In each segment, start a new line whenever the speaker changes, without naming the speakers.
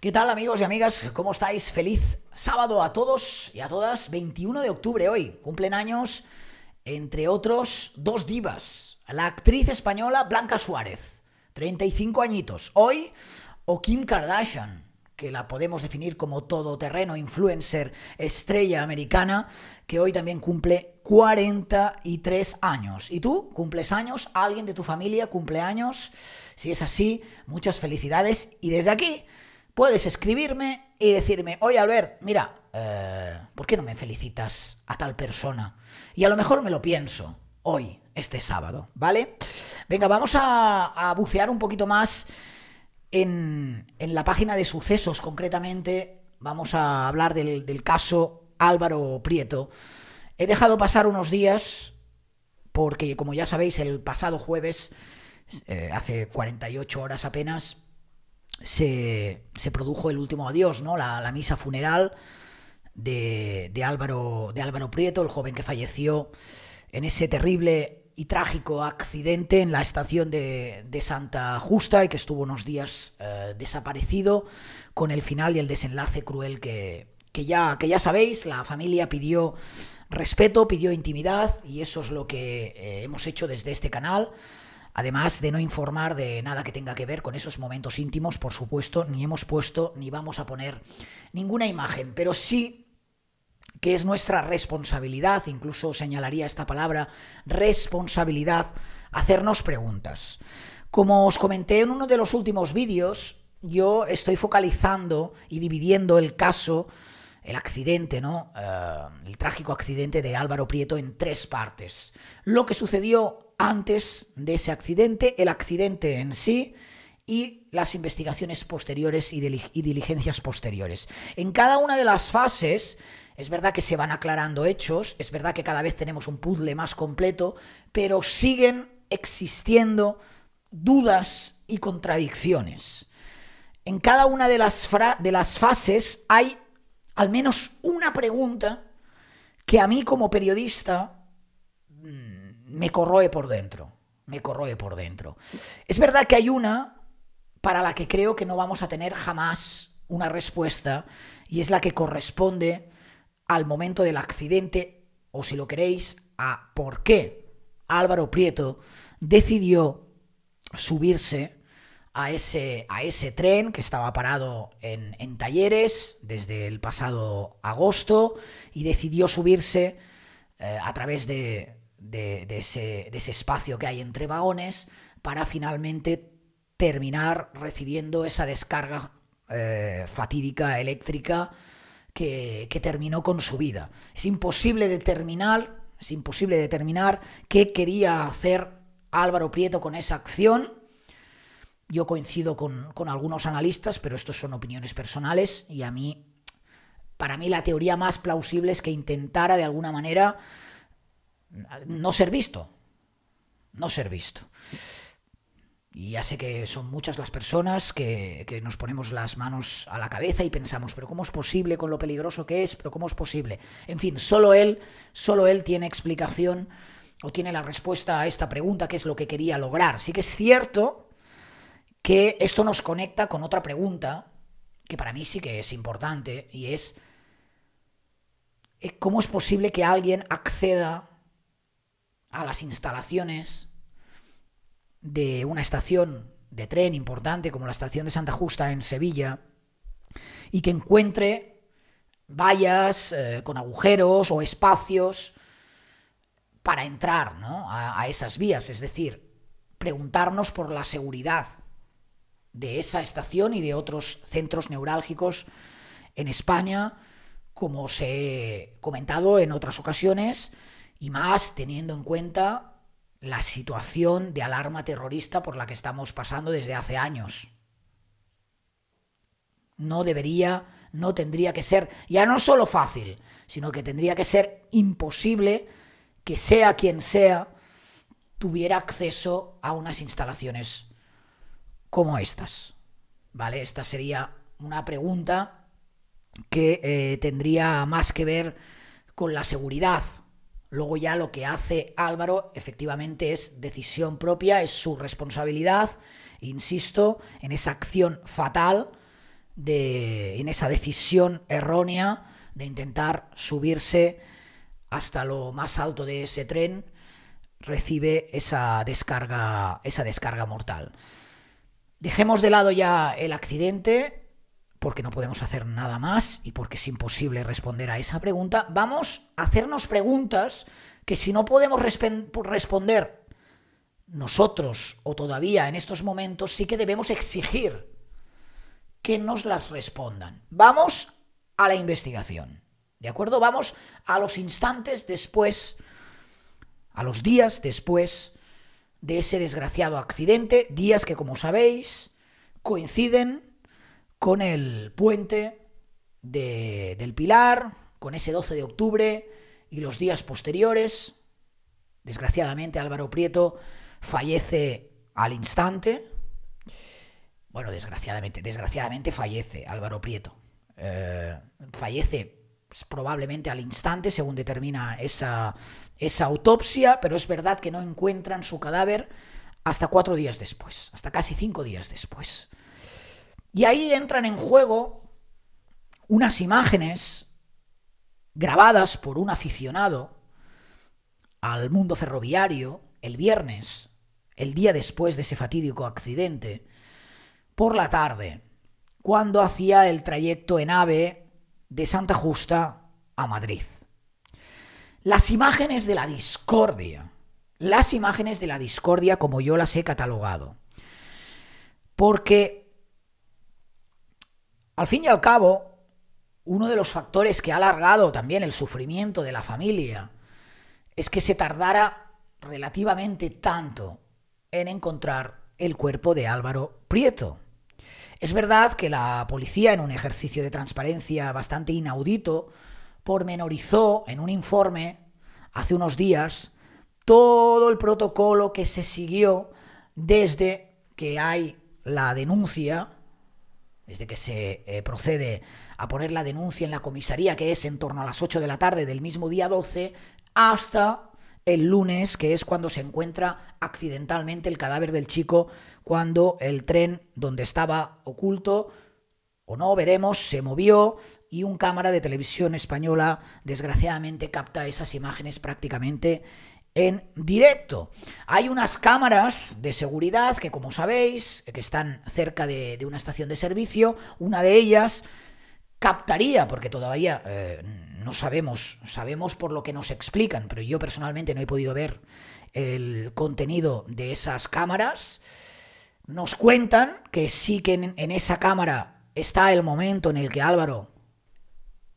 ¿Qué tal amigos y amigas? ¿Cómo estáis? Feliz sábado a todos y a todas. 21 de octubre hoy. Cumplen años, entre otros, dos divas. La actriz española Blanca Suárez, 35 añitos. Hoy, o Kim Kardashian, que la podemos definir como todoterreno, influencer, estrella americana, que hoy también cumple 43 años. ¿Y tú? ¿Cumples años? ¿Alguien de tu familia cumple años? Si es así, muchas felicidades. Y desde aquí puedes escribirme y decirme, oye Albert, mira, eh, ¿por qué no me felicitas a tal persona? Y a lo mejor me lo pienso hoy, este sábado, ¿vale? Venga, vamos a, bucear un poquito más en, la página de sucesos, concretamente vamos a hablar del, caso Álvaro Prieto. He dejado pasar unos días porque, como ya sabéis, el pasado jueves, eh, hace 48 horas apenas, se, produjo el último adiós, ¿no? la, misa funeral de, de, Álvaro, de Álvaro Prieto, el joven que falleció en ese terrible y trágico accidente en la estación de, de Santa Justa y que estuvo unos días eh, desaparecido con el final y el desenlace cruel que, ya, que ya sabéis, la familia pidió respeto, pidió intimidad y eso es lo que eh, hemos hecho desde este canal. Además de no informar de nada que tenga que ver con esos momentos íntimos, por supuesto, ni hemos puesto ni vamos a poner ninguna imagen, pero sí que es nuestra responsabilidad, incluso señalaría esta palabra, responsabilidad, hacernos preguntas. Como os comenté en uno de los últimos vídeos, yo estoy focalizando y dividiendo el caso, el accidente, ¿no? Eh, el trágico accidente de Álvaro Prieto en tres partes. Lo que sucedió antes de ese accidente, el accidente en sí y las investigaciones posteriores y, diligencias posteriores. En cada una de las fases es verdad que se van aclarando hechos, es verdad que cada vez tenemos un puzzle más completo, pero siguen existiendo dudas y contradicciones. En cada una de las, de las, fases hay al menos una pregunta que a mí como periodista me corroe por dentro, me corroe por dentro. Es verdad que hay una para la que creo que no vamos a tener jamás una respuesta y es la que corresponde al momento del accidente o si lo queréis a por qué Álvaro Prieto decidió subirse a ese, a ese tren que estaba parado en, talleres desde el pasado agosto y decidió subirse eh, a través de, de, ese, espacio que hay entre vagones para finalmente terminar recibiendo esa descarga eh, fatídica eléctrica que, terminó con su vida. Es imposible determinar, es imposible determinar qué quería hacer Álvaro Prieto con esa acción. Yo coincido con, con algunos analistas, pero estos son opiniones personales y a mí, para mí la teoría más plausible es que intentara de alguna manera no ser visto. No ser visto. Y ya sé que son muchas las personas que, nos ponemos las manos a la cabeza y pensamos, pero ¿cómo es posible con lo peligroso que es? ¿Pero cómo es posible? En fin, solo él, solo él tiene explicación o tiene la respuesta a esta pregunta, que es lo que quería lograr. Sí que es cierto que esto nos conecta con otra pregunta que para mí sí que es importante y es, eh, ¿cómo es posible que alguien acceda a las instalaciones de una estación de tren importante como la estación de Santa Justa en Sevilla y que encuentre vallas eh, con agujeros o espacios para entrar a, a esas vías, es decir, preguntarnos por la seguridad de esa estación y de otros centros neurálgicos en España, como os he comentado en otras ocasiones, y más teniendo en cuenta la situación de alarma terrorista por la que estamos pasando desde hace años. No debería, no tendría que ser, ya no solo fácil, sino que tendría que ser imposible que sea quien sea tuviera acceso a unas instalaciones como estas. ¿Vale? Esta sería una pregunta que eh, tendría más que ver con la seguridad, Luego ya lo que hace Álvaro efectivamente es decisión propia, es su responsabilidad, insisto, en esa acción fatal, de, en esa decisión errónea de intentar subirse hasta lo más alto de ese tren, recibe esa descarga, esa descarga mortal. Dejemos de lado ya el accidente, porque no podemos hacer nada más y porque es imposible responder a esa pregunta, vamos a hacernos preguntas que si no podemos responder nosotros o todavía en estos momentos, sí que debemos exigir que nos las respondan. Vamos a la investigación, ¿de acuerdo? Vamos a los instantes después, a los días después de ese desgraciado accidente, días que como sabéis coinciden con el puente del Pilar, con ese 12 de octubre y los días posteriores. Desgraciadamente Álvaro Prieto fallece al instante. Bueno, desgraciadamente, desgraciadamente fallece Álvaro Prieto. Eh, fallece pues, probablemente al instante, según determina esa, autopsia, pero es verdad que no encuentran su cadáver hasta cuatro días después, hasta casi cinco días después. Y ahí entran en juego unas imágenes grabadas por un aficionado al mundo ferroviario el viernes, el día después de ese fatídico accidente, por la tarde, cuando hacía el trayecto en AVE de Santa Justa a Madrid. Las imágenes de la discordia, las imágenes de la discordia como yo las he catalogado, porque al fin y al cabo, uno de los factores que ha alargado también el sufrimiento de la familia es que se tardara relativamente tanto en encontrar el cuerpo de Álvaro Prieto. Es verdad que la policía, en un ejercicio de transparencia bastante inaudito, pormenorizó en un informe hace unos días todo el protocolo que se siguió desde que hay la denuncia desde que se eh, procede a poner la denuncia en la comisaría, que es en torno a las 8 de la tarde del mismo día 12, hasta el lunes, que es cuando se encuentra accidentalmente el cadáver del chico, cuando el tren donde estaba oculto o no, veremos, se movió y un cámara de televisión española desgraciadamente capta esas imágenes prácticamente en directo. Hay unas cámaras de seguridad que, como sabéis, que están cerca de, una estación de servicio. Una de ellas captaría, porque todavía eh, no sabemos, sabemos por lo que nos explican, pero yo personalmente no he podido ver el contenido de esas cámaras. Nos cuentan que sí que en, esa cámara está el momento en el que Álvaro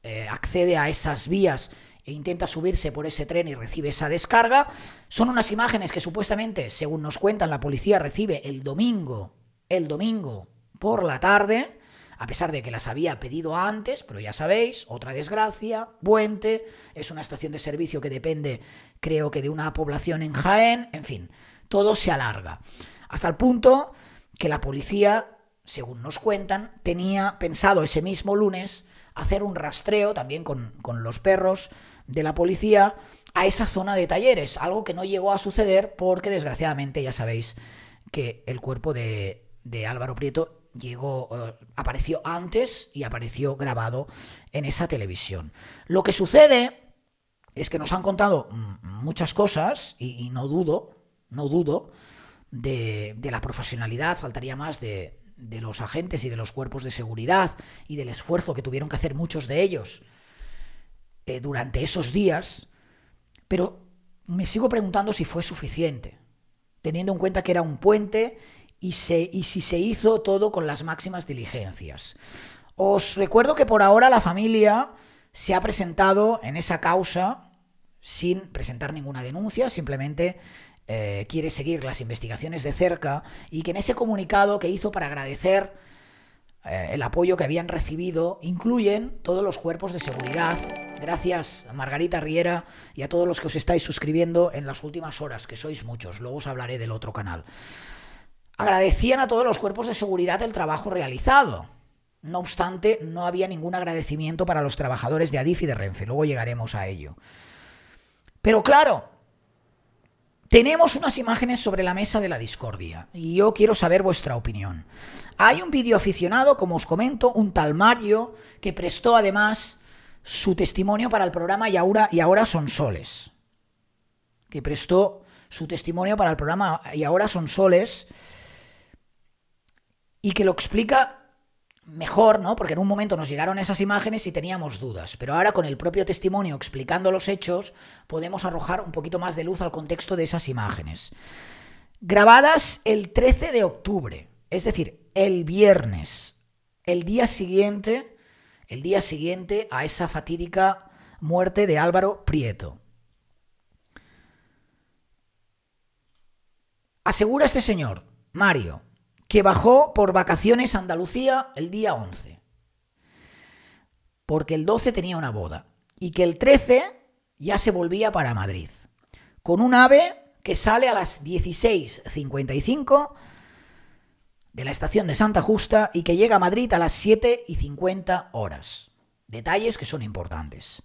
eh, accede a esas vías e intenta subirse por ese tren y recibe esa descarga. Son unas imágenes que supuestamente, según nos cuentan, la policía recibe el domingo, el domingo por la tarde, a pesar de que las había pedido antes, pero ya sabéis, otra desgracia, Puente, es una estación de servicio que depende, creo que, de una población en Jaén, en fin, todo se alarga. Hasta el punto que la policía, según nos cuentan, tenía pensado ese mismo lunes hacer un rastreo también con, con los perros de la policía a esa zona de talleres, algo que no llegó a suceder porque desgraciadamente ya sabéis que el cuerpo de, de Álvaro Prieto llegó, apareció antes y apareció grabado en esa televisión. Lo que sucede es que nos han contado muchas cosas y, y no dudo, no dudo de, de la profesionalidad, faltaría más de, de los agentes y de los cuerpos de seguridad y del esfuerzo que tuvieron que hacer muchos de ellos eh, durante esos días, pero me sigo preguntando si fue suficiente, teniendo en cuenta que era un puente y, se, y si se hizo todo con las máximas diligencias. Os recuerdo que por ahora la familia se ha presentado en esa causa sin presentar ninguna denuncia, simplemente eh, quiere seguir las investigaciones de cerca y que en ese comunicado que hizo para agradecer eh, el apoyo que habían recibido incluyen todos los cuerpos de seguridad Gracias a Margarita Riera y a todos los que os estáis suscribiendo en las últimas horas, que sois muchos. Luego os hablaré del otro canal. Agradecían a todos los cuerpos de seguridad el trabajo realizado. No obstante, no había ningún agradecimiento para los trabajadores de Adif y de Renfe. Luego llegaremos a ello. Pero claro, tenemos unas imágenes sobre la mesa de la discordia y yo quiero saber vuestra opinión. Hay un vídeo aficionado, como os comento, un tal Mario, que prestó además su testimonio para el programa Y ahora, y ahora son soles, que prestó su testimonio para el programa Y ahora son soles, y que lo explica mejor, ¿no? Porque en un momento nos llegaron esas imágenes y teníamos dudas, pero ahora con el propio testimonio explicando los hechos podemos arrojar un poquito más de luz al contexto de esas imágenes. Grabadas el 13 de octubre, es decir, el viernes, el día siguiente el día siguiente a esa fatídica muerte de Álvaro Prieto. Asegura este señor, Mario, que bajó por vacaciones a Andalucía el día 11, porque el 12 tenía una boda, y que el 13 ya se volvía para Madrid, con un ave que sale a las 16.55 de la estación de Santa Justa y que llega a Madrid a las 7 y 50 horas. Detalles que son importantes.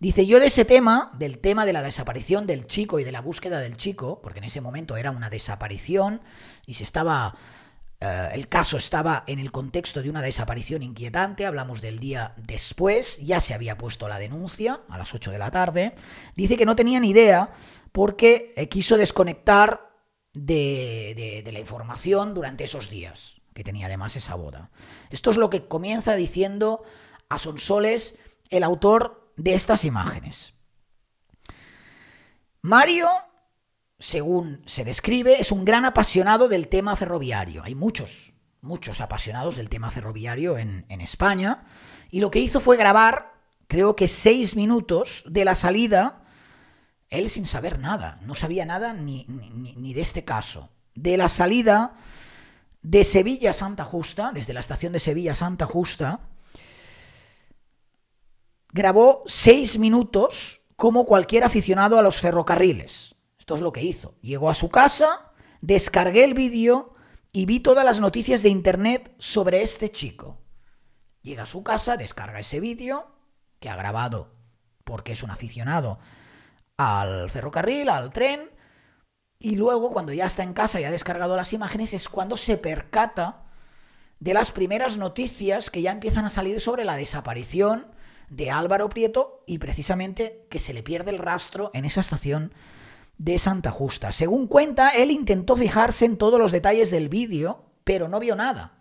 Dice, yo de ese tema, del tema de la desaparición del chico y de la búsqueda del chico, porque en ese momento era una desaparición y se estaba... Eh, el caso estaba en el contexto de una desaparición inquietante, hablamos del día después, ya se había puesto la denuncia a las 8 de la tarde. Dice que no tenía ni idea porque eh, quiso desconectar de, la información durante esos días, que tenía además esa boda. Esto es lo que comienza diciendo a Sonsoles el autor de estas imágenes. Mario, según se describe, es un gran apasionado del tema ferroviario. Hay muchos, muchos apasionados del tema ferroviario en, en España. Y lo que hizo fue grabar, creo que seis minutos de la salida él sin saber nada, no sabía nada ni, de este caso. De la salida de Sevilla Santa Justa, desde la estación de Sevilla Santa Justa, grabó seis minutos como cualquier aficionado a los ferrocarriles. Esto es lo que hizo. Llegó a su casa, descargué el vídeo y vi todas las noticias de internet sobre este chico. Llega a su casa, descarga ese vídeo que ha grabado porque es un aficionado al ferrocarril, al tren, y luego cuando ya está en casa y ha descargado las imágenes es cuando se percata de las primeras noticias que ya empiezan a salir sobre la desaparición de Álvaro Prieto y precisamente que se le pierde el rastro en esa estación de Santa Justa. Según cuenta, él intentó fijarse en todos los detalles del vídeo, pero no vio nada.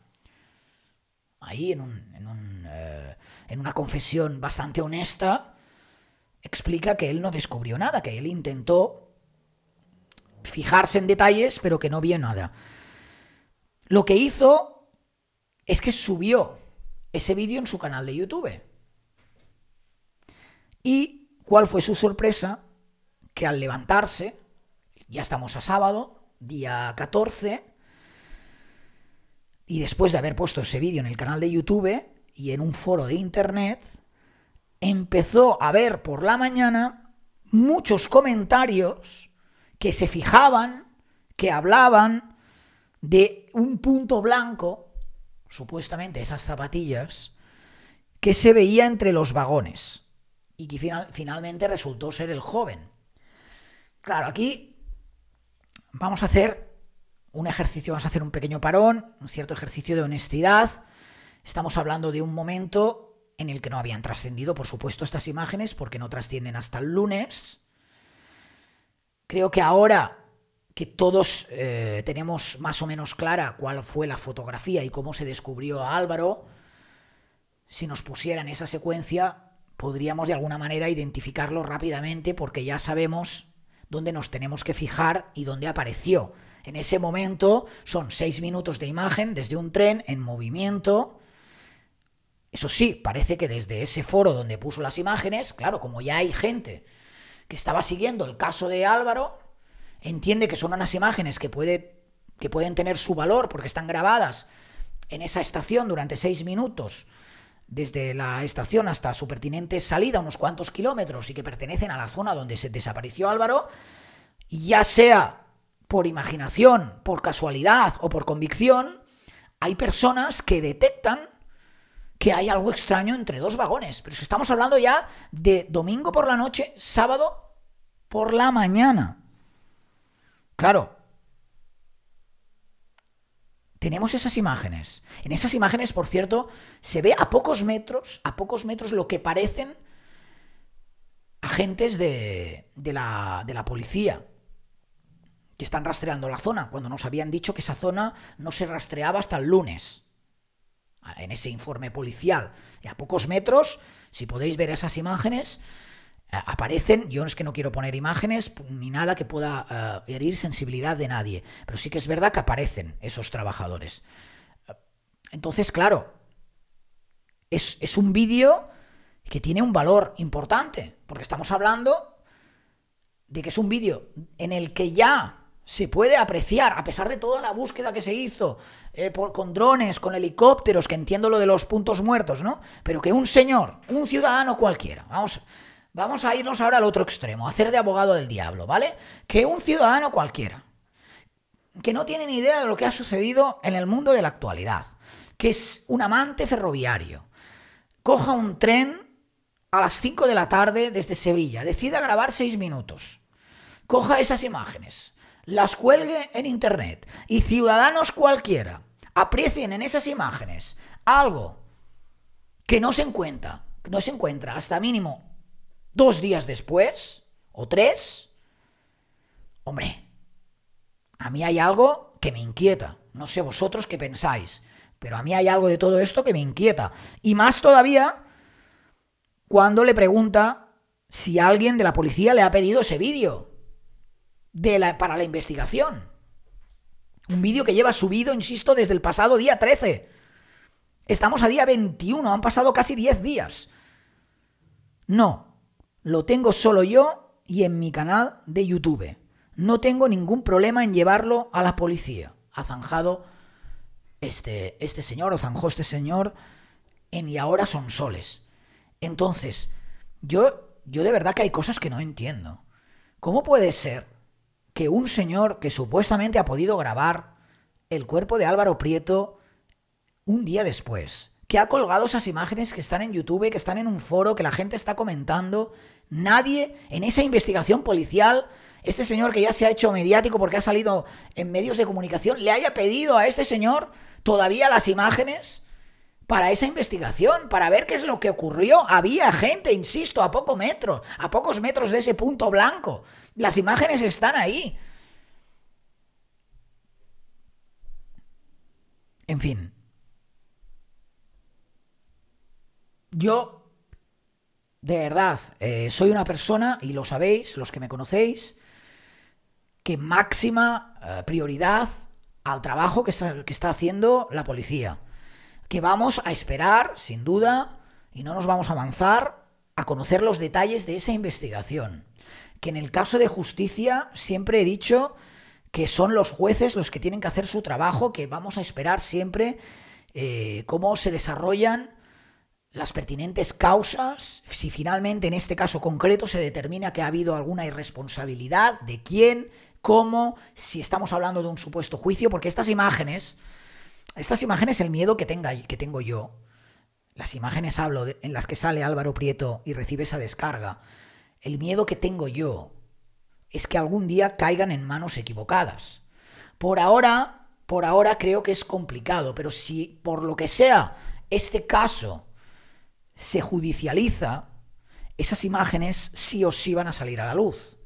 Ahí en, en, eh, en una confesión bastante honesta, explica que él no descubrió nada, que él intentó fijarse en detalles, pero que no vio nada. Lo que hizo es que subió ese vídeo en su canal de YouTube. ¿Y cuál fue su sorpresa? Que al levantarse, ya estamos a sábado, día 14, y después de haber puesto ese vídeo en el canal de YouTube y en un foro de internet, empezó a ver por la mañana muchos comentarios que se fijaban, que hablaban de un punto blanco, supuestamente esas zapatillas, que se veía entre los vagones y que finalmente resultó ser el joven. Claro, aquí vamos a hacer un ejercicio, vamos a hacer un pequeño parón, un cierto ejercicio de honestidad. Estamos hablando de un momento en el que no habían trascendido, por supuesto, estas imágenes, porque no trascienden hasta el lunes. Creo que ahora que todos eh, tenemos más o menos clara cuál fue la fotografía y cómo se descubrió a Álvaro, si nos pusieran esa secuencia, podríamos de alguna manera identificarlo rápidamente porque ya sabemos dónde nos tenemos que fijar y dónde apareció. En ese momento son seis minutos de imagen desde un tren en movimiento eso sí, parece que desde ese foro donde puso las imágenes, claro, como ya hay gente que estaba siguiendo el caso de Álvaro, entiende que son unas imágenes que, puede, que pueden tener su valor porque están grabadas en esa estación durante seis minutos, desde la estación hasta su pertinente salida, unos cuantos kilómetros, y que pertenecen a la zona donde se desapareció Álvaro, ya sea por imaginación, por casualidad o por convicción, hay personas que detectan que hay algo extraño entre dos vagones. Pero si estamos hablando ya de domingo por la noche, sábado por la mañana. Claro. Tenemos esas imágenes. En esas imágenes, por cierto, se ve a pocos metros, a pocos metros lo que parecen agentes de, de, la, de la policía que están rastreando la zona, cuando nos habían dicho que esa zona no se rastreaba hasta el lunes en ese informe policial. Y a pocos metros, si podéis ver esas imágenes, eh, aparecen, yo no es que no quiero poner imágenes ni nada que pueda eh, herir sensibilidad de nadie, pero sí que es verdad que aparecen esos trabajadores. Entonces, claro, es, es un vídeo que tiene un valor importante, porque estamos hablando de que es un vídeo en el que ya se puede apreciar, a pesar de toda la búsqueda que se hizo, eh, por, con drones, con helicópteros, que entiendo lo de los puntos muertos, ¿no? Pero que un señor, un ciudadano cualquiera, vamos, vamos a irnos ahora al otro extremo, a hacer de abogado del diablo, ¿vale? Que un ciudadano cualquiera, que no tiene ni idea de lo que ha sucedido en el mundo de la actualidad, que es un amante ferroviario, coja un tren a las 5 de la tarde desde Sevilla, decida grabar 6 minutos, coja esas imágenes, las cuelgue en Internet y ciudadanos cualquiera aprecien en esas imágenes algo que no se encuentra, no se encuentra hasta mínimo dos días después o tres, hombre, a mí hay algo que me inquieta. No sé vosotros qué pensáis, pero a mí hay algo de todo esto que me inquieta. Y más todavía cuando le pregunta si alguien de la policía le ha pedido ese vídeo de la, para la investigación. Un vídeo que lleva subido, insisto, desde el pasado día 13. Estamos a día 21, han pasado casi 10 días. No, lo tengo solo yo y en mi canal de YouTube. No tengo ningún problema en llevarlo a la policía. Ha zanjado este, este señor, o zanjó este señor, en y ahora son soles. Entonces, yo, yo de verdad que hay cosas que no entiendo. ¿Cómo puede ser que un señor que supuestamente ha podido grabar el cuerpo de Álvaro Prieto un día después, que ha colgado esas imágenes que están en YouTube, que están en un foro, que la gente está comentando, nadie en esa investigación policial, este señor que ya se ha hecho mediático porque ha salido en medios de comunicación, le haya pedido a este señor todavía las imágenes para esa investigación, para ver qué es lo que ocurrió. Había gente, insisto, a pocos metros, a pocos metros de ese punto blanco, las imágenes están ahí. En fin. Yo, de verdad, eh, soy una persona, y lo sabéis, los que me conocéis, que máxima eh, prioridad al trabajo que está, que está haciendo la policía. Que vamos a esperar, sin duda, y no nos vamos a avanzar a conocer los detalles de esa investigación que en el caso de justicia siempre he dicho que son los jueces los que tienen que hacer su trabajo, que vamos a esperar siempre eh, cómo se desarrollan las pertinentes causas, si finalmente en este caso concreto se determina que ha habido alguna irresponsabilidad, de quién, cómo, si estamos hablando de un supuesto juicio, porque estas imágenes, estas imágenes, el miedo que, tenga, que tengo yo, las imágenes hablo en las que sale Álvaro Prieto y recibe esa descarga, el miedo que tengo yo es que algún día caigan en manos equivocadas. Por ahora, por ahora creo que es complicado, pero si por lo que sea este caso se judicializa, esas imágenes sí o sí van a salir a la luz.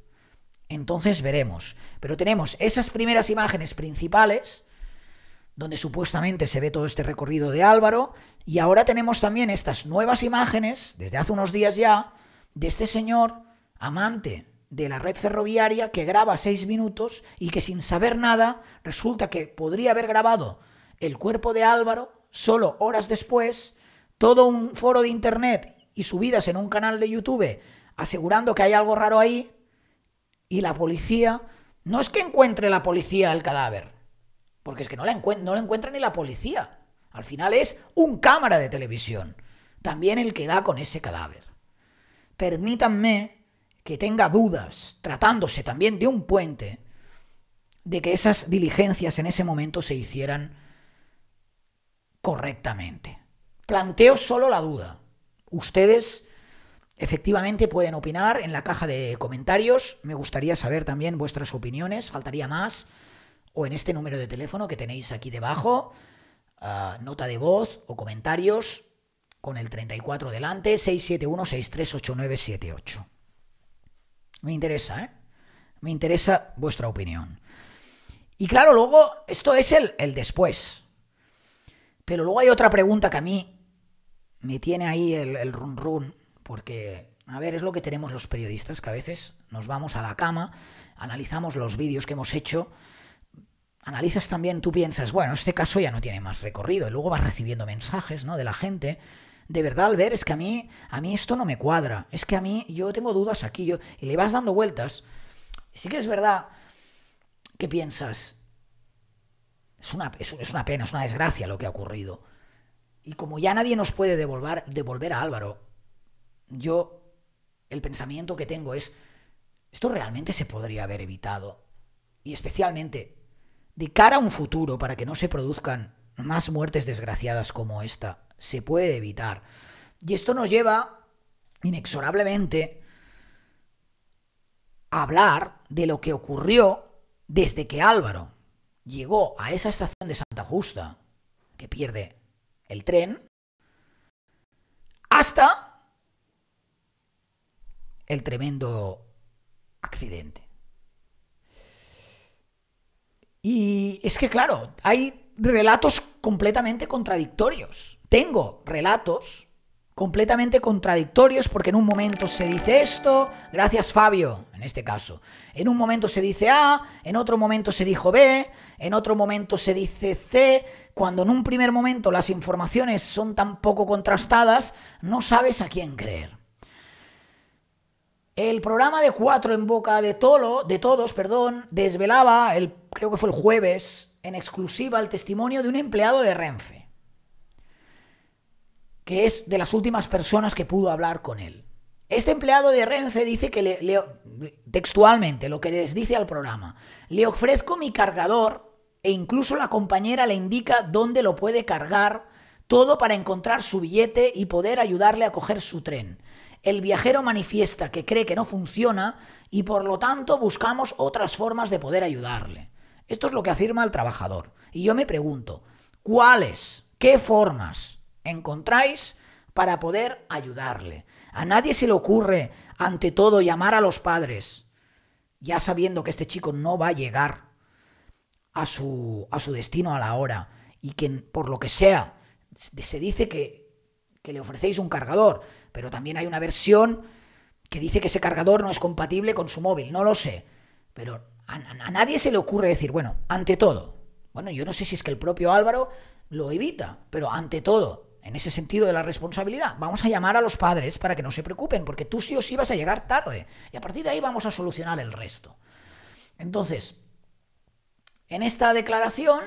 Entonces veremos. Pero tenemos esas primeras imágenes principales, donde supuestamente se ve todo este recorrido de Álvaro, y ahora tenemos también estas nuevas imágenes, desde hace unos días ya, de este señor amante de la red ferroviaria que graba seis minutos y que sin saber nada resulta que podría haber grabado el cuerpo de Álvaro solo horas después, todo un foro de internet y subidas en un canal de YouTube asegurando que hay algo raro ahí y la policía, no es que encuentre la policía el cadáver, porque es que no, la no lo encuentra ni la policía, al final es un cámara de televisión, también el que da con ese cadáver. Permítanme que tenga dudas, tratándose también de un puente, de que esas diligencias en ese momento se hicieran correctamente. Planteo solo la duda. Ustedes efectivamente pueden opinar en la caja de comentarios. Me gustaría saber también vuestras opiniones, faltaría más. O en este número de teléfono que tenéis aquí debajo, ah, nota de voz o comentarios con el 34 delante, 671 638978. Me interesa, ¿eh? Me interesa vuestra opinión. Y claro, luego, esto es el, el después. Pero luego hay otra pregunta que a mí me tiene ahí el, run run, porque a ver, es lo que tenemos los periodistas, que a veces nos vamos a la cama, analizamos los vídeos que hemos hecho, analizas también, tú piensas, bueno, este caso ya no tiene más recorrido, y luego vas recibiendo mensajes ¿no? de la gente de verdad, Albert, es que a mí, a mí esto no me cuadra, es que a mí yo tengo dudas aquí, y le vas dando vueltas. sí que es verdad que piensas, es una, es, una pena, es una desgracia lo que ha ocurrido. Y como ya nadie nos puede devolver, devolver a Álvaro, yo el pensamiento que tengo es, esto realmente se podría haber evitado. Y especialmente, de cara a un futuro, para que no se produzcan más muertes desgraciadas como esta, se puede evitar. Y esto nos lleva inexorablemente a hablar de lo que ocurrió desde que Álvaro llegó a esa estación de Santa Justa, que pierde el tren, hasta el tremendo accidente. Y es que, claro, hay relatos completamente contradictorios. Tengo relatos completamente contradictorios porque en un momento se dice esto, gracias Fabio, en este caso. En un momento se dice A, en otro momento se dijo B, en otro momento se dice C. Cuando en un primer momento las informaciones son tan poco contrastadas, no sabes a quién creer. El programa de Cuatro en Boca de, tolo, de Todos perdón, desvelaba, el, creo que fue el jueves, en exclusiva el testimonio de un empleado de Renfe que es de las últimas personas que pudo hablar con él. Este empleado de Renfe dice que le, textualmente lo que les dice al programa, le ofrezco mi cargador e incluso la compañera le indica dónde lo puede cargar, todo para encontrar su billete y poder ayudarle a coger su tren. El viajero manifiesta que cree que no funciona y por lo tanto buscamos otras formas de poder ayudarle. Esto es lo que afirma el trabajador. Y yo me pregunto, ¿cuáles? ¿Qué formas? encontráis para poder ayudarle. A nadie se le ocurre, ante todo, llamar a los padres, ya sabiendo que este chico no va a llegar a su, a su destino a la hora y que por lo que sea se dice que, que le ofrecéis un cargador, pero también hay una versión que dice que ese cargador no es compatible con su móvil, no lo sé, pero a, a, nadie se le ocurre decir, bueno, ante todo, bueno, yo no sé si es que el propio Álvaro lo evita, pero ante todo, en ese sentido de la responsabilidad, vamos a llamar a los padres para que no se preocupen, porque tú sí o sí vas a llegar tarde. Y a partir de ahí vamos a solucionar el resto. Entonces, en esta declaración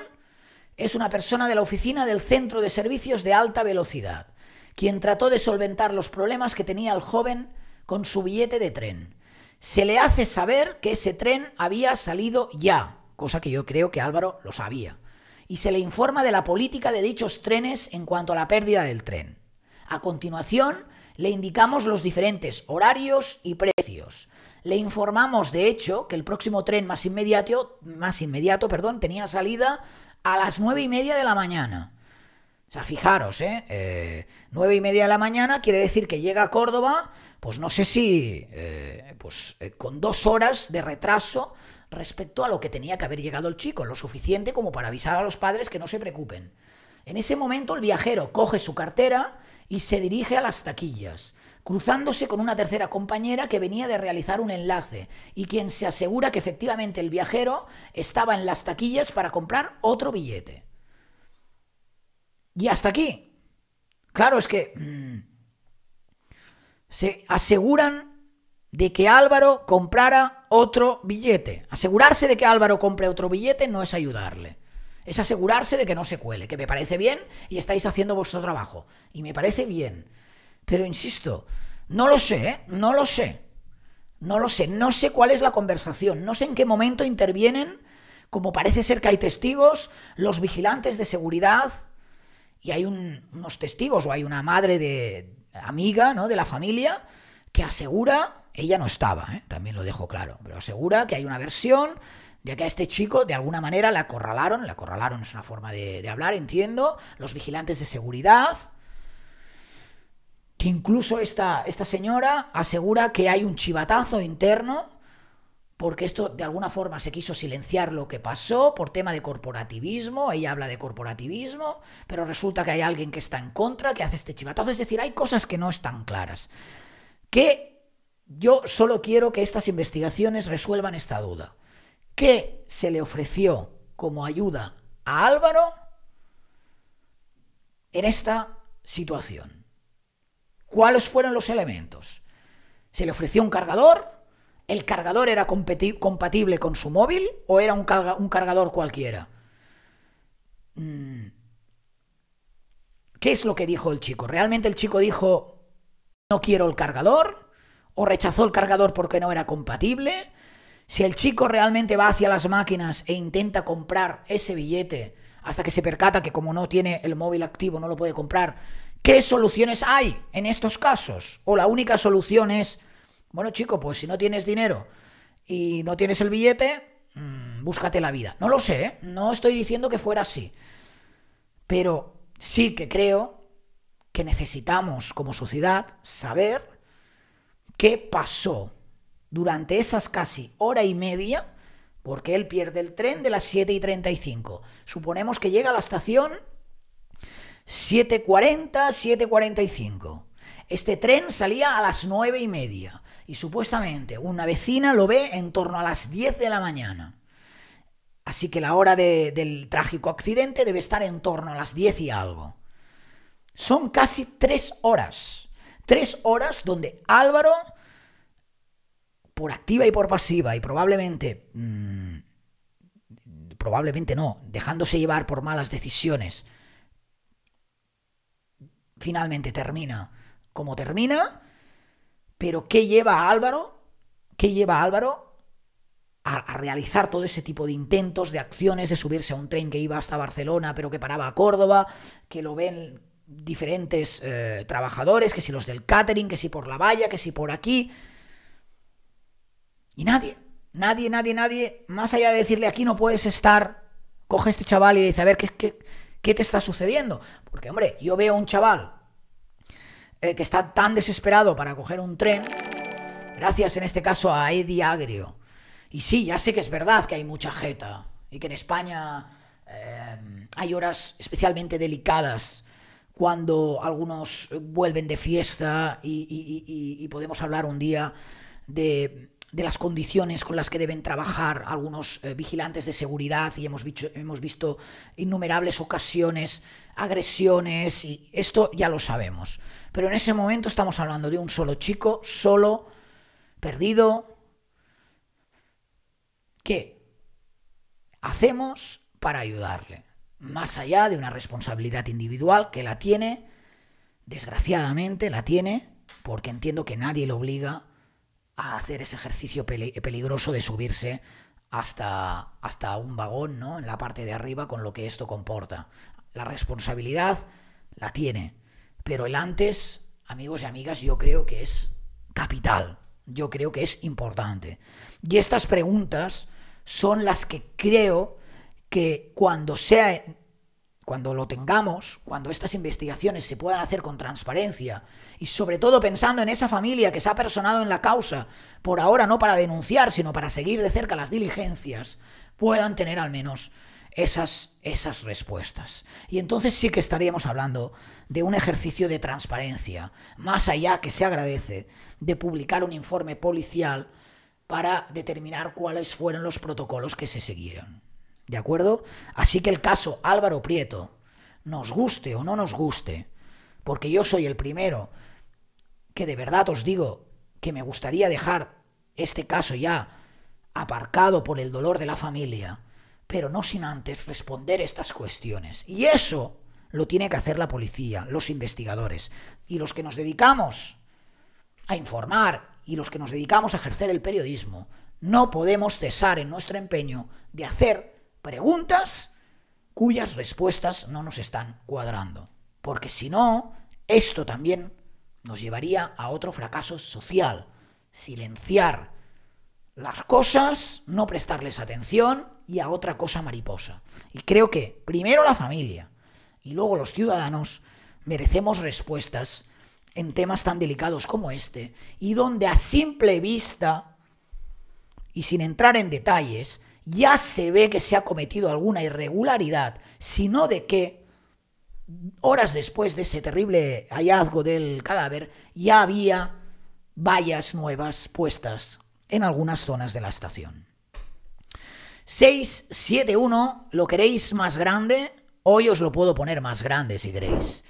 es una persona de la oficina del Centro de Servicios de Alta Velocidad, quien trató de solventar los problemas que tenía el joven con su billete de tren. Se le hace saber que ese tren había salido ya, cosa que yo creo que Álvaro lo sabía y se le informa de la política de dichos trenes en cuanto a la pérdida del tren. A continuación, le indicamos los diferentes horarios y precios. Le informamos, de hecho, que el próximo tren más inmediato, más inmediato perdón, tenía salida a las nueve y media de la mañana. O sea, fijaros, ¿eh? eh nueve y media de la mañana quiere decir que llega a Córdoba, pues no sé si, eh, pues eh, con dos horas de retraso respecto a lo que tenía que haber llegado el chico, lo suficiente como para avisar a los padres que no se preocupen. En ese momento el viajero coge su cartera y se dirige a las taquillas, cruzándose con una tercera compañera que venía de realizar un enlace y quien se asegura que efectivamente el viajero estaba en las taquillas para comprar otro billete. Y hasta aquí. Claro, es que mm, se aseguran de que Álvaro comprara otro billete. Asegurarse de que Álvaro compre otro billete no es ayudarle. Es asegurarse de que no se cuele, que me parece bien y estáis haciendo vuestro trabajo. Y me parece bien. Pero insisto, no lo sé, ¿eh? no lo sé. No lo sé, no sé cuál es la conversación, no sé en qué momento intervienen, como parece ser que hay testigos, los vigilantes de seguridad, y hay unos testigos o hay una madre de amiga ¿no? de la familia que asegura ella no estaba, ¿eh? también lo dejo claro, pero asegura que hay una versión de que a este chico de alguna manera la acorralaron, la acorralaron es una forma de, hablar, entiendo, los vigilantes de seguridad, que incluso esta, esta señora asegura que hay un chivatazo interno porque esto de alguna forma se quiso silenciar lo que pasó por tema de corporativismo, ella habla de corporativismo, pero resulta que hay alguien que está en contra, que hace este chivatazo, es decir, hay cosas que no están claras. Que yo solo quiero que estas investigaciones resuelvan esta duda. ¿Qué se le ofreció como ayuda a Álvaro en esta situación? ¿Cuáles fueron los elementos? ¿Se le ofreció un cargador? ¿El cargador era compatible con su móvil o era un, cargador cualquiera? Mm. ¿Qué es lo que dijo el chico? ¿Realmente el chico dijo, no quiero el cargador? o rechazó el cargador porque no era compatible, si el chico realmente va hacia las máquinas e intenta comprar ese billete hasta que se percata que como no tiene el móvil activo no lo puede comprar, ¿qué soluciones hay en estos casos? O la única solución es, bueno chico, pues si no tienes dinero y no tienes el billete, mm, búscate la vida. No lo sé, ¿eh? no estoy diciendo que fuera así, pero sí que creo que necesitamos como sociedad saber qué pasó durante esas casi hora y media, porque él pierde el tren de las 7 y 35. Suponemos que llega a la estación 7.40, 7.45. Este tren salía a las 9 y media y supuestamente una vecina lo ve en torno a las 10 de la mañana. Así que la hora del trágico accidente debe estar en torno a las 10 y algo. Son casi tres horas Tres horas donde Álvaro, por activa y por pasiva, y probablemente, mm, probablemente no, dejándose llevar por malas decisiones, finalmente termina como termina, pero ¿qué lleva a Álvaro? ¿Qué lleva a Álvaro a, a, realizar todo ese tipo de intentos, de acciones, de subirse a un tren que iba hasta Barcelona pero que paraba a Córdoba, que lo ven diferentes eh, trabajadores, que si los del catering, que si por la valla, que si por aquí. Y nadie, nadie, nadie, nadie, más allá de decirle aquí no puedes estar, coge este chaval y le dice, a ver, ¿qué, qué te está sucediendo? Porque, hombre, yo veo a un chaval eh, que está tan desesperado para coger un tren, gracias en este caso a Eddie Agrio. Y sí, ya sé que es verdad que hay mucha jeta y que en España eh, hay horas especialmente delicadas cuando algunos vuelven de fiesta y, podemos hablar un día de, las condiciones con las que deben trabajar algunos eh, vigilantes de seguridad y hemos, hemos visto innumerables ocasiones, agresiones y esto ya lo sabemos. Pero en ese momento estamos hablando de un solo chico, solo, perdido. ¿Qué hacemos para ayudarle? más allá de una responsabilidad individual que la tiene, desgraciadamente la tiene, porque entiendo que nadie le obliga a hacer ese ejercicio peligroso de subirse hasta, hasta un vagón, ¿no? En la parte de arriba con lo que esto comporta. La responsabilidad la tiene, pero el antes, amigos y amigas, yo creo que es capital, yo creo que es importante. Y estas preguntas son las que creo que cuando sea cuando lo tengamos, cuando estas investigaciones se puedan hacer con transparencia y sobre todo pensando en esa familia que se ha personado en la causa, por ahora no para denunciar, sino para seguir de cerca las diligencias, puedan tener al menos esas, esas respuestas. Y entonces sí que estaríamos hablando de un ejercicio de transparencia, más allá que se agradece de publicar un informe policial para determinar cuáles fueron los protocolos que se siguieron. ¿De acuerdo? Así que el caso Álvaro Prieto, nos guste o no nos guste, porque yo soy el primero que de verdad os digo que me gustaría dejar este caso ya aparcado por el dolor de la familia, pero no sin antes responder estas cuestiones. Y eso lo tiene que hacer la policía, los investigadores y los que nos dedicamos a informar y los que nos dedicamos a ejercer el periodismo. No podemos cesar en nuestro empeño de hacer preguntas cuyas respuestas no nos están cuadrando. Porque si no, esto también nos llevaría a otro fracaso social. Silenciar las cosas, no prestarles atención y a otra cosa mariposa. Y creo que primero la familia y luego los ciudadanos merecemos respuestas en temas tan delicados como este y donde a simple vista y sin entrar en detalles ya se ve que se ha cometido alguna irregularidad, sino de que horas después de ese terrible hallazgo del cadáver ya había vallas nuevas puestas en algunas zonas de la estación. 671, ¿lo queréis más grande? Hoy os lo puedo poner más grande si queréis.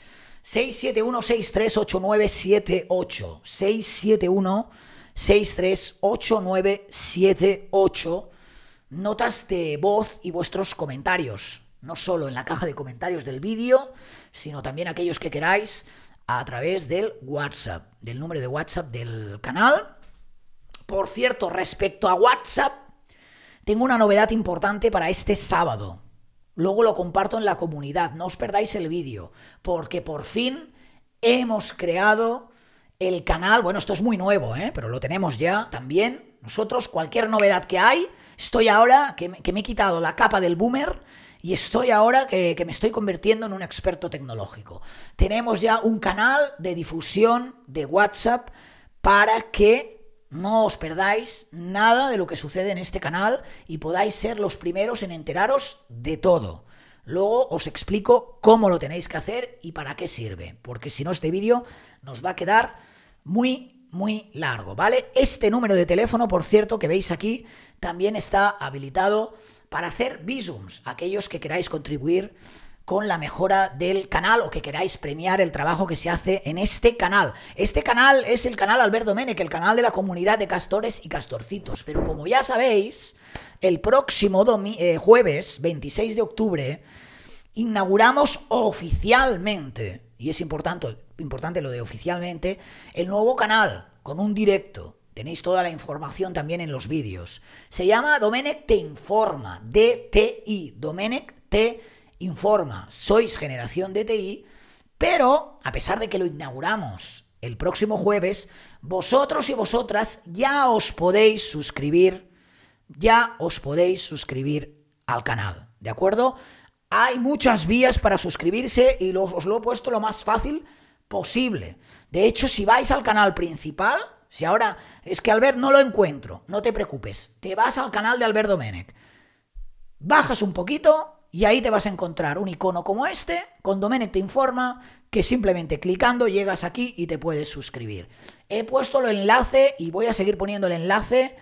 671-638978. 671-638978 notas de voz y vuestros comentarios, no solo en la caja de comentarios del vídeo, sino también aquellos que queráis a través del WhatsApp, del número de WhatsApp del canal. Por cierto, respecto a WhatsApp, tengo una novedad importante para este sábado. Luego lo comparto en la comunidad, no os perdáis el vídeo, porque por fin hemos creado el canal. Bueno, esto es muy nuevo, ¿eh? pero lo tenemos ya también. Nosotros, cualquier novedad que hay, Estoy ahora que me, he quitado la capa del boomer y estoy ahora que, me estoy convirtiendo en un experto tecnológico. Tenemos ya un canal de difusión de WhatsApp para que no os perdáis nada de lo que sucede en este canal y podáis ser los primeros en enteraros de todo. Luego os explico cómo lo tenéis que hacer y para qué sirve, porque si no este vídeo nos va a quedar muy, muy largo, ¿vale? Este número de teléfono, por cierto, que veis aquí, también está habilitado para hacer visums, aquellos que queráis contribuir con la mejora del canal o que queráis premiar el trabajo que se hace en este canal. Este canal es el canal Alberto Menec, el canal de la comunidad de castores y castorcitos. Pero como ya sabéis, el próximo eh, jueves 26 de octubre inauguramos oficialmente, y es importante, importante lo de oficialmente, el nuevo canal con un directo Tenéis toda la información también en los vídeos. Se llama Domenech Te Informa, DTI. Domenech Te Informa. Sois generación DTI, pero a pesar de que lo inauguramos el próximo jueves, vosotros y vosotras ya os podéis suscribir, ya os podéis suscribir al canal, ¿de acuerdo? Hay muchas vías para suscribirse y os lo he puesto lo más fácil posible. De hecho, si vais al canal principal, si ahora es que Albert no lo encuentro, no te preocupes, te vas al canal de Albert Domenech, bajas un poquito y ahí te vas a encontrar un icono como este, con Domenech te informa que simplemente clicando llegas aquí y te puedes suscribir. He puesto el enlace y voy a seguir poniendo el enlace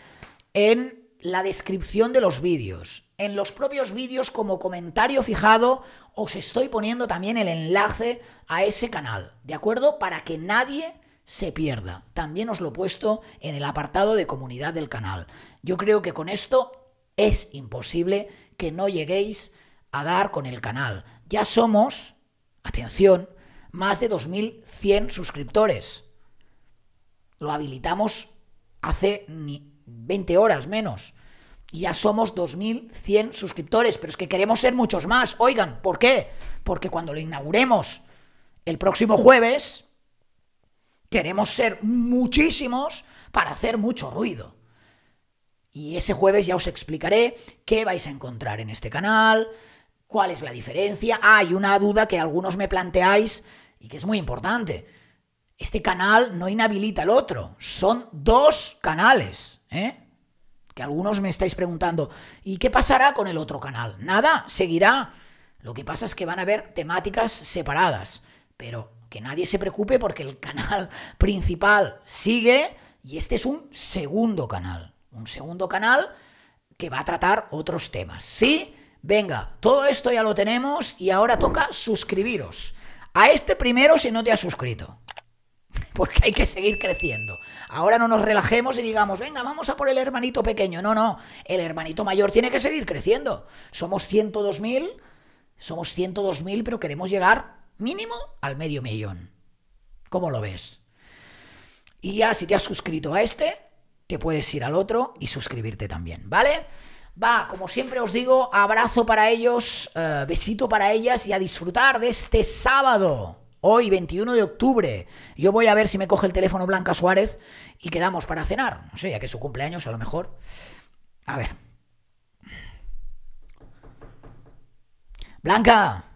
en la descripción de los vídeos. En los propios vídeos como comentario fijado os estoy poniendo también el enlace a ese canal, ¿de acuerdo? Para que nadie se pierda. También os lo he puesto en el apartado de comunidad del canal. Yo creo que con esto es imposible que no lleguéis a dar con el canal. Ya somos, atención, más de 2.100 suscriptores. Lo habilitamos hace 20 horas menos. Y ya somos 2.100 suscriptores, pero es que queremos ser muchos más. Oigan, ¿por qué? Porque cuando lo inauguremos el próximo jueves, Queremos ser muchísimos para hacer mucho ruido. Y ese jueves ya os explicaré qué vais a encontrar en este canal, cuál es la diferencia. Hay ah, una duda que algunos me planteáis y que es muy importante. Este canal no inhabilita el otro, son dos canales, ¿eh? Que algunos me estáis preguntando, ¿y qué pasará con el otro canal? Nada, seguirá. Lo que pasa es que van a haber temáticas separadas, pero que nadie se preocupe porque el canal principal sigue y este es un segundo canal. Un segundo canal que va a tratar otros temas. ¿Sí? Venga, todo esto ya lo tenemos y ahora toca suscribiros. A este primero si no te has suscrito. Porque hay que seguir creciendo. Ahora no nos relajemos y digamos, venga, vamos a por el hermanito pequeño. No, no, el hermanito mayor tiene que seguir creciendo. Somos 102.000, somos 102.000, pero queremos llegar mínimo al medio millón. ¿Cómo lo ves? Y ya si te has suscrito a este, te puedes ir al otro y suscribirte también, ¿vale? Va, como siempre os digo, abrazo para ellos, eh, besito para ellas y a disfrutar de este sábado. Hoy, 21 de octubre, yo voy a ver si me coge el teléfono Blanca Suárez y quedamos para cenar. No sé, ya que es su cumpleaños, a lo mejor. A ver. Blanca,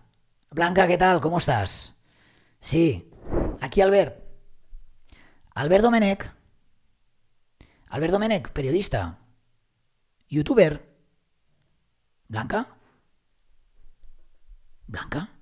Blanca, ¿qué tal? ¿Cómo estás? Sí, aquí Albert. Alberto Domenech. Alberto Domenech, periodista. Youtuber. Blanca. Blanca.